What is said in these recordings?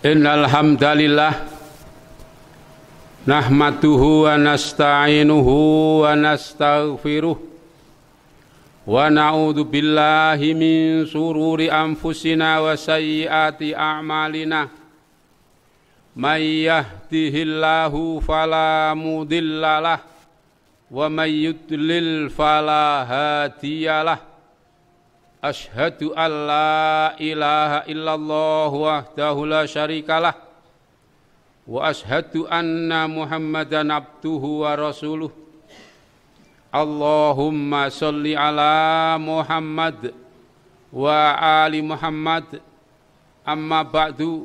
Innal alhamdulillah, nahmatuhu wa nasta'inuhu wa nastaghfiruh wa na'udzu min sururi anfusina wa a'malina may yahdihillahu falamu mudhillalah wa may yudlil Ashadu an la ilaha illallah wahdahu la syarikalah Wa ashadu anna muhammadan abduhu wa rasuluh Allahumma salli ala muhammad Wa ali muhammad Amma ba'du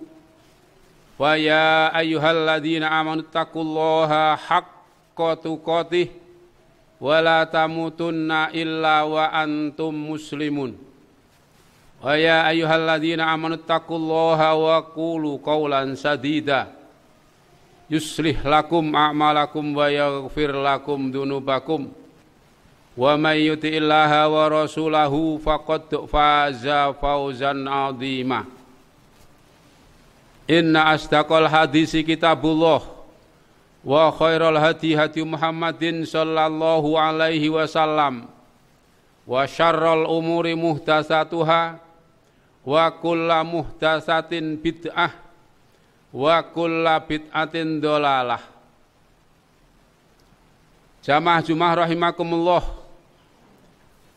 Wa ya ayyuhalladzina amanu taqullaha haqqa tuqatih wala tamutunna illa wa antum muslimun wa ya ayyuhalladzina amanu wa qulu sadida yuslih lakum a'malakum wa yaghfir lakum dzunubakum wa may yuti wa rasulahu faqad faza fawzan adzima inna astaqal hadisi kitabullah wa khairal hadi hadi Muhammadin sallallahu alaihi wasallam wa syarrul umuri muhtasatuha wa kulla muhtasatin bid'ah wa kulla bid'atin dolalah Jamaah Jumah rahimakumullah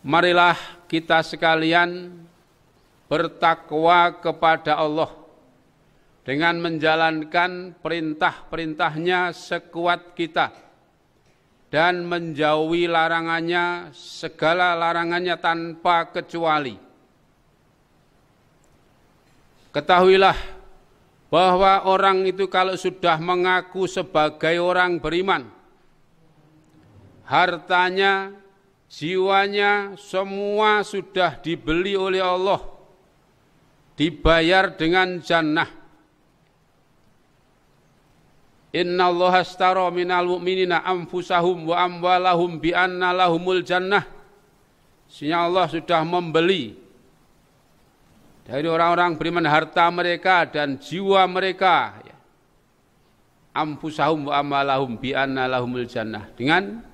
Marilah kita sekalian bertakwa kepada Allah dengan menjalankan perintah-perintahnya sekuat kita dan menjauhi larangannya segala larangannya tanpa kecuali. Ketahuilah bahwa orang itu kalau sudah mengaku sebagai orang beriman, hartanya, jiwanya, semua sudah dibeli oleh Allah, dibayar dengan jannah Inna Allah astara minal mu'minina anfusahum wa amwalahum bi anna lahumul jannah. Sinyal Allah sudah membeli dari orang-orang beriman harta mereka dan jiwa mereka. Amfusahum ya. wa amwalahum bi anna lahumul jannah. Dengan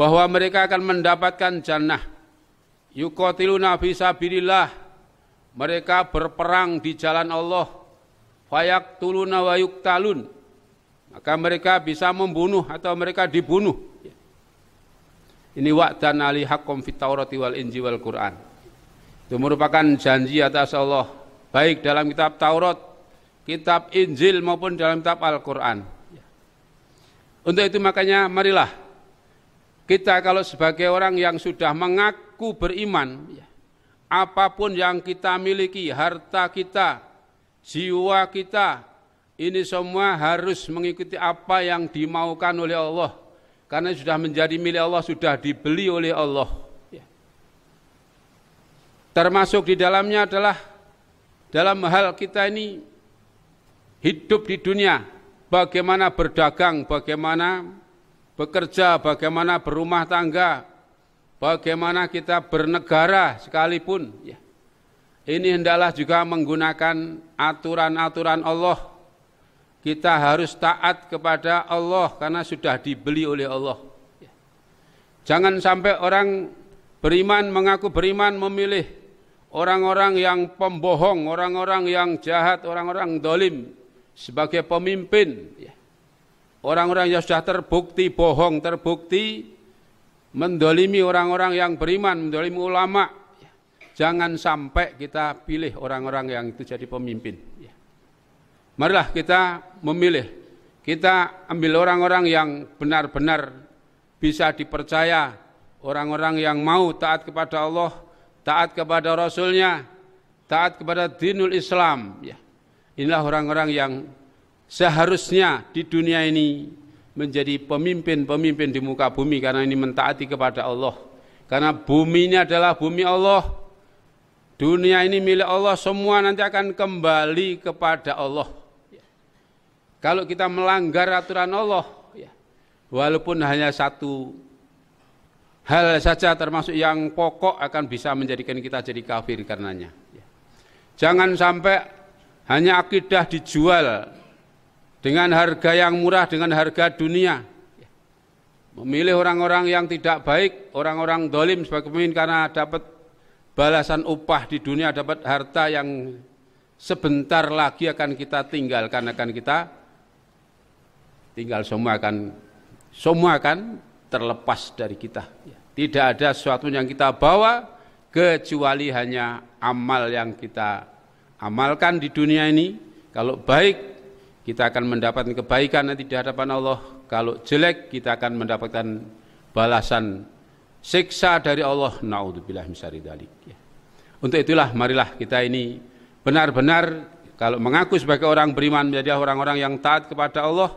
bahwa mereka akan mendapatkan jannah. Yukotiluna fisabilillah. Mereka berperang di jalan Allah. Fayaktuluna wa yuktalun maka mereka bisa membunuh atau mereka dibunuh. Ini wa'dan ali haqqum fit Taurati wal Inji wal Quran. Itu merupakan janji atas Allah baik dalam kitab Taurat, kitab Injil maupun dalam kitab Al-Qur'an. Untuk itu makanya marilah kita kalau sebagai orang yang sudah mengaku beriman, apapun yang kita miliki, harta kita, jiwa kita, ini semua harus mengikuti apa yang dimaukan oleh Allah. Karena sudah menjadi milik Allah, sudah dibeli oleh Allah. Ya. Termasuk di dalamnya adalah dalam hal kita ini hidup di dunia, bagaimana berdagang, bagaimana bekerja, bagaimana berumah tangga, bagaimana kita bernegara sekalipun. Ya. Ini hendaklah juga menggunakan aturan-aturan Allah kita harus taat kepada Allah karena sudah dibeli oleh Allah. Jangan sampai orang beriman mengaku beriman memilih orang-orang yang pembohong, orang-orang yang jahat, orang-orang dolim sebagai pemimpin. Orang-orang yang sudah terbukti bohong, terbukti mendolimi orang-orang yang beriman, mendolimi ulama. Jangan sampai kita pilih orang-orang yang itu jadi pemimpin. Marilah kita memilih, kita ambil orang-orang yang benar-benar bisa dipercaya, orang-orang yang mau taat kepada Allah, taat kepada Rasulnya, taat kepada dinul Islam. Ya. Inilah orang-orang yang seharusnya di dunia ini menjadi pemimpin-pemimpin di muka bumi karena ini mentaati kepada Allah. Karena bumi ini adalah bumi Allah. Dunia ini milik Allah, semua nanti akan kembali kepada Allah. Kalau kita melanggar aturan Allah, ya, walaupun hanya satu hal saja termasuk yang pokok akan bisa menjadikan kita jadi kafir karenanya. Ya. Jangan sampai hanya akidah dijual dengan harga yang murah, dengan harga dunia. Ya. Memilih orang-orang yang tidak baik, orang-orang dolim sebagai pemimpin karena dapat balasan upah di dunia, dapat harta yang sebentar lagi akan kita tinggalkan, akan kita Tinggal semua akan semua akan terlepas dari kita. Ya. Tidak ada sesuatu yang kita bawa kecuali hanya amal yang kita amalkan di dunia ini. Kalau baik kita akan mendapatkan kebaikan nanti di hadapan Allah. Kalau jelek kita akan mendapatkan balasan siksa dari Allah. Naudzubillah misalidalik. Ya. Untuk itulah marilah kita ini benar-benar kalau mengaku sebagai orang beriman menjadi orang-orang yang taat kepada Allah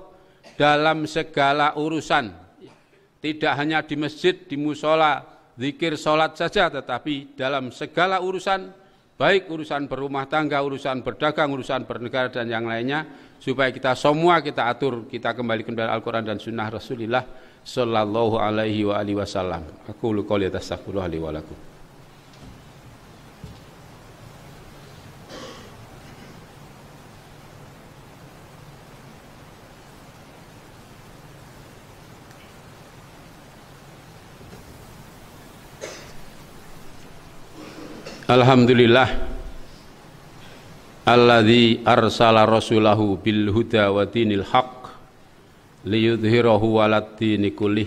dalam segala urusan. Tidak hanya di masjid, di musola, zikir sholat saja, tetapi dalam segala urusan, baik urusan berumah tangga, urusan berdagang, urusan bernegara, dan yang lainnya, supaya kita semua kita atur, kita kembali kembali dalam Al-Quran dan Sunnah Rasulullah Sallallahu Alaihi Wasallam. Aku lukau lihat astagfirullah Alhamdulillah alladzi arsala rasulahu bil huda wa dinil haq liyudhhirahu 'alad dini kullih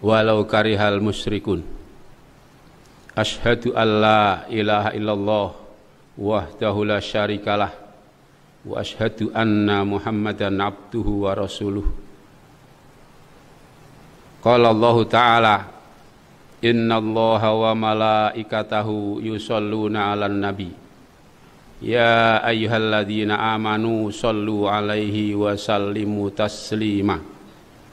walau karihal musyrikun Ashhadu an la ilaha illallah wahdahu la syarikalah wa ashhadu anna Muhammadan abduhu wa rasuluh Qala Allah Ta'ala Innallaha wa malaikatahu yusalluna 'alan nabi. Ya ayyuhalladzina amanu sallu 'alaihi wa sallimu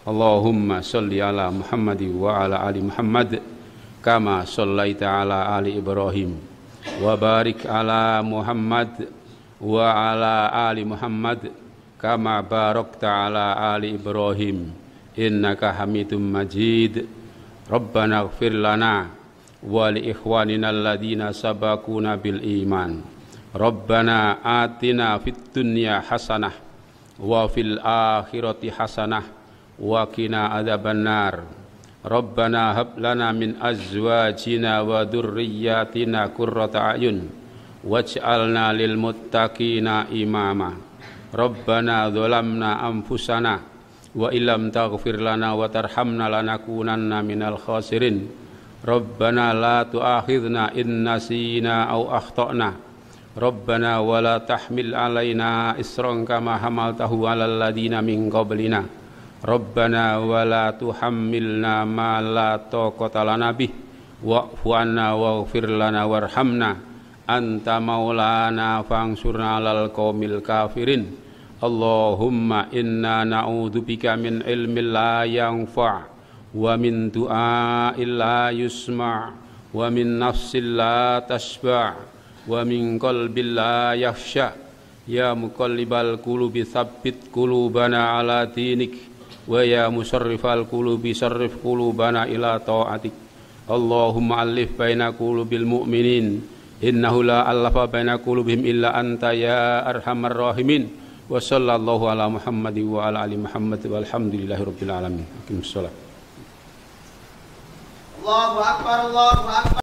Allahumma salli 'ala Muhammad wa 'ala ali Muhammad kama shallaita 'ala ali Ibrahim wa barik 'ala Muhammad wa 'ala ali Muhammad kama barakta 'ala ali Ibrahim Majid. ربنا اغفر لنا ولإخواننا الذين سبقونا بالإيمان ربنا آتنا في الدنيا حسنة وفي الآخرة حسنة وقنا عذاب النار ربنا هب لنا من أزواجنا وذرياتنا قرة أعين واجعلنا للمتقين إماما ربنا ظلمنا أنفسنا wa illam taghfir lana wa tarhamna lanakunanna minal khasirin rabbana la tu'akhidhna in nasina aw akhtana rabbana wa la tahmil alaina isran kama hamaltahu alal ladina min qablina rabbana wa la tuhammilna ma la taqata lana bih wa'fu anna waghfir lana warhamna anta maulana fangsurna alal qaumil kafirin Allahumma inna na'udzubika min ilmin la yanfa' wa min du'ain la yusma' wa min nafsin la tashba' wa min qalbin la yakhsha' ya muqallibal qulubi tsabbit qulubana ala dinik wa ya musarrifal qulubi sarrif qulubana ila ta'atik Allahumma alif baina qulubil mu'minin innahu la allafa baina qulubihim illa anta ya arhamar rahimin وصلى الله على محمد وعلى آل محمد والحمد لله رب العالمين اقيم الصلاة الله أكبر الله أكبر